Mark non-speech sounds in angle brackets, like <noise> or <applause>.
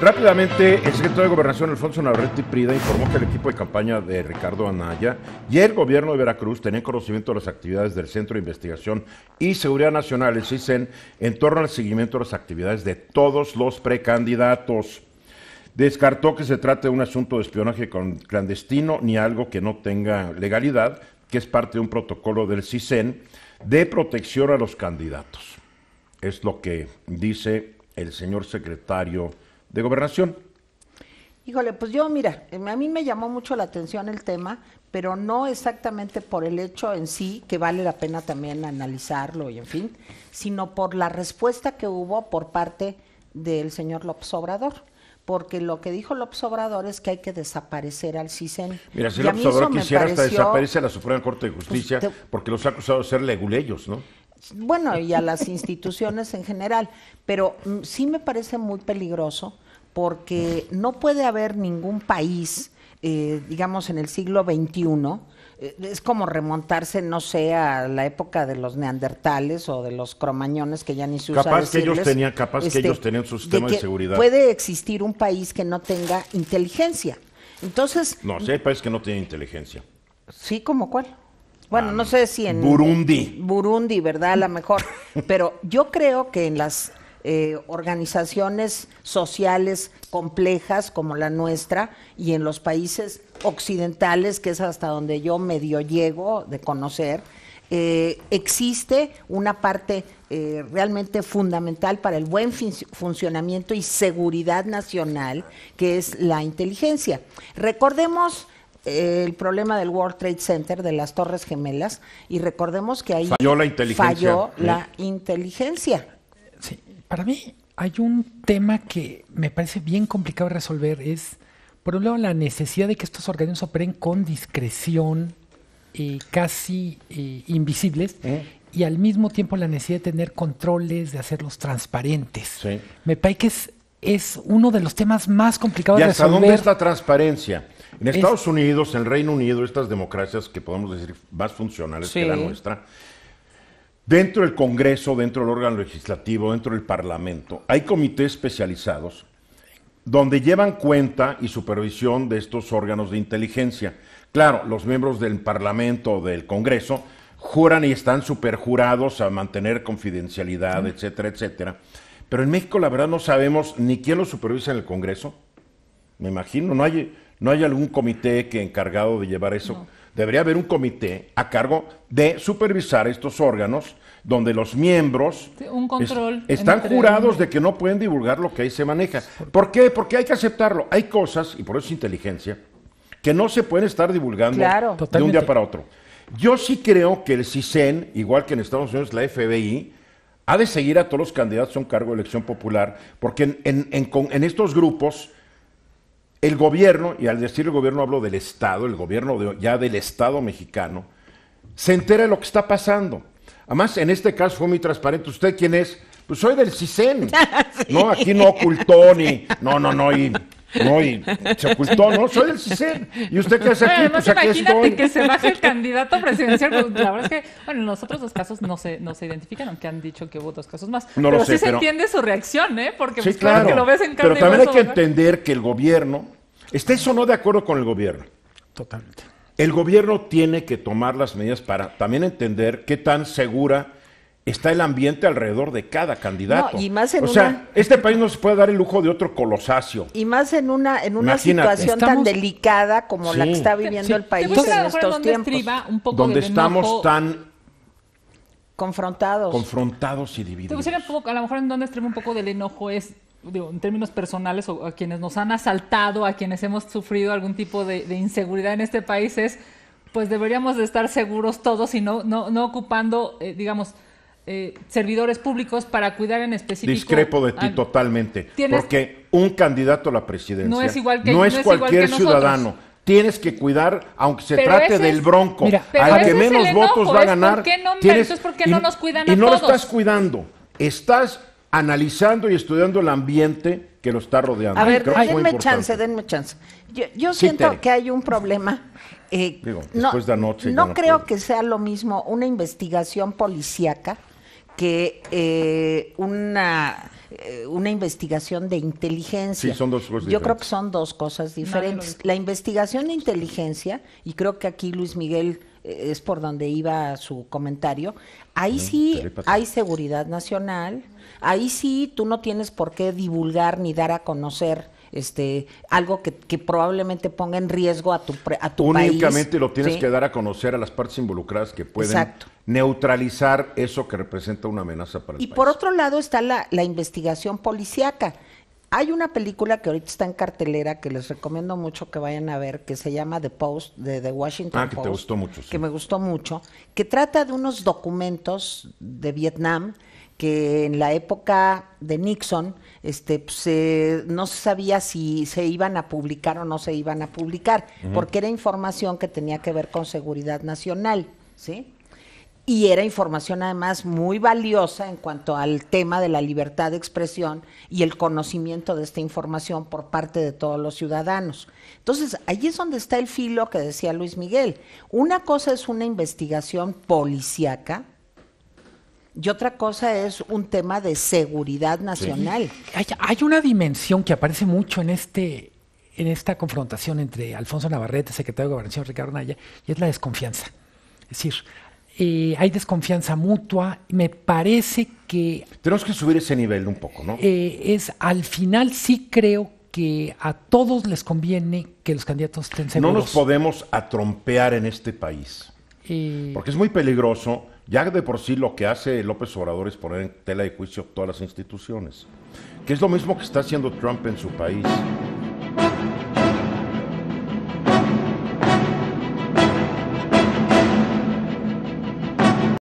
Rápidamente, el secretario de Gobernación, Alfonso Navarrete Prida, informó que el equipo de campaña de Ricardo Anaya y el gobierno de Veracruz tenían conocimiento de las actividades del Centro de Investigación y Seguridad Nacional, el CISEN, en torno al seguimiento de las actividades de todos los precandidatos. Descartó que se trate de un asunto de espionaje clandestino ni algo que no tenga legalidad, que es parte de un protocolo del CISEN de protección a los candidatos. Es lo que dice el señor secretario de gobernación? Híjole, pues yo mira, a mí me llamó mucho la atención el tema, pero no exactamente por el hecho en sí, que vale la pena también analizarlo y en fin, sino por la respuesta que hubo por parte del señor López Obrador. Porque lo que dijo López Obrador es que hay que desaparecer al CISEN. Mira, si López Obrador quisiera hasta desaparecer a la Suprema Corte de pues Justicia, porque los ha acusado de ser leguleyos, ¿no? Bueno, y a las instituciones en general, pero mm, sí me parece muy peligroso porque no puede haber ningún país, eh, digamos, en el siglo XXI, eh, es como remontarse, no sé, a la época de los neandertales o de los cromañones que ya ni se usan capaz que ellos tenían, Capaz que ellos este, tenían su sistema de, seguridad. Puede existir un país que no tenga inteligencia. Entonces... No, si hay país que no tiene inteligencia. Sí, ¿como cuál? Bueno, no sé si en Burundi. Burundi, ¿verdad? A lo mejor. <laughs> Pero yo creo que en las eh, organizaciones sociales complejas como la nuestra y en los países occidentales, que es hasta donde yo medio llego de conocer, eh, existe una parte eh, realmente fundamental para el buen funcionamiento y seguridad nacional, que es la inteligencia. Recordemos el problema del World Trade Center, de las Torres Gemelas, y recordemos que ahí falló la inteligencia. la inteligencia. para mí hay un tema que me parece bien complicado de resolver, es, por un lado, la necesidad de que estos organismos operen con discreción, eh, casi eh, invisibles, ¿Eh? y al mismo tiempo la necesidad de tener controles, de hacerlos transparentes. Me parece que es, uno de los temas más complicados de resolver. ¿Y hasta dónde es la transparencia? En Estados Unidos, en el Reino Unido, estas democracias que podemos decir más funcionales que la nuestra, dentro del Congreso, dentro del órgano legislativo, dentro del Parlamento, hay comités especializados donde llevan cuenta y supervisión de estos órganos de inteligencia. Claro, los miembros del Parlamento o del Congreso juran y están superjurados a mantener confidencialidad, etcétera, etcétera. Pero en México la verdad no sabemos ni quién lo supervisa en el Congreso. Me imagino, no hay no hay algún comité que encargado de llevar eso. Debería haber un comité a cargo de supervisar estos órganos donde los miembros están jurados de que no pueden divulgar lo que ahí se maneja. ¿Por qué? Porque hay que aceptarlo. Hay cosas, y por eso es inteligencia, que no se pueden estar divulgando de un día para otro. Yo sí creo que el CISEN, igual que en Estados Unidos la FBI, ha de seguir a todos los candidatos a un cargo de elección popular, porque en estos grupos el gobierno, y al decir el gobierno hablo del Estado, el gobierno ya del Estado mexicano, se entera de lo que está pasando. Además, en este caso fue muy transparente. ¿Usted quién es? Pues soy del CISEN. <laughs> ¿No? Aquí no ocultó ni. No, no, no. Y no, y se ocultó, ¿no? Soy el ¿Y usted qué hace aquí? Además, pues aquí pues imagínate que se baje el <laughs> candidato presidencial. Pues, la verdad es que, bueno, los otros dos casos no se, no se identifican, aunque han dicho que hubo dos casos más. No lo sé, sí se entiende su reacción, ¿eh? Porque pues, claro, que lo ves en Pero también hay que entender que el gobierno, eso o no de acuerdo con el gobierno. Totalmente. El gobierno tiene que tomar las medidas para también entender qué tan segura está el ambiente alrededor de cada candidato. o sea, este país no se puede dar el lujo de otro colosacio. Y más en una en una situación tan delicada como la que está viviendo el país en estos donde tiempos. donde estamos tan confrontados. Confrontados y divididos. poco, a lo mejor en donde extremo un poco del enojo es en términos personales o a quienes nos han asaltado, a quienes hemos sufrido algún tipo de, inseguridad en este país es, pues deberíamos de estar seguros todos y no, no, ocupando, eh, digamos, eh, servidores públicos para cuidar en específico. Discrepo de ti totalmente. Porque un candidato a la presidencia no es, igual no es, cualquier ciudadano. Tienes que cuidar, aunque se trate del bronco, al que menos votos va a ganar. ¿Por tienes, porque y, no nos cuidan no lo estás cuidando, estás analizando y estudiando el ambiente que lo está rodeando. A ver, denme chance, denme chance. Yo, siento que hay un problema eh, Digo, no, de anoche, no creo que sea lo mismo una investigación policíaca que eh, una eh, una investigación de inteligencia. Yo creo que son dos cosas diferentes. La investigación de inteligencia, y creo que aquí Luis Miguel eh, es por donde iba su comentario, ahí sí hay seguridad nacional, ahí sí tú no tienes por qué divulgar ni dar a conocer este, algo que, probablemente ponga en riesgo a tu, a tu país. Únicamente lo tienes que dar a conocer a las partes involucradas que pueden neutralizar eso que representa una amenaza para el y país. Y por otro lado está la, investigación policíaca. Hay una película que ahorita está en cartelera que les recomiendo mucho que vayan a ver, que se llama The Post, de The Washington ah, que te gustó mucho. Que me gustó mucho, que trata de unos documentos de Vietnam que en la época de Nixon este, pues, eh, no se sabía si se iban a publicar o no se iban a publicar, porque era información que tenía que ver con seguridad nacional, ¿sí? Y era información además muy valiosa en cuanto al tema de la libertad de expresión y el conocimiento de esta información por parte de todos los ciudadanos. Entonces, ahí es donde está el filo que decía Luis Miguel. Una cosa es una investigación policíaca, y otra cosa es un tema de seguridad nacional. Hay, una dimensión que aparece mucho en este en esta confrontación entre Alfonso Navarrete, secretario de Gobernación, Ricardo Naya, y es la desconfianza. Es decir, eh, hay desconfianza mutua. Me parece que... Tenemos que subir ese nivel un poco, ¿no? Eh, es, al final sí creo que a todos les conviene que los candidatos estén seguros. No nos podemos atrompear en este país. Eh, porque es muy peligroso ya de por sí lo que hace López Obrador es poner en tela de juicio todas las instituciones, que es lo mismo que está haciendo Trump en su país.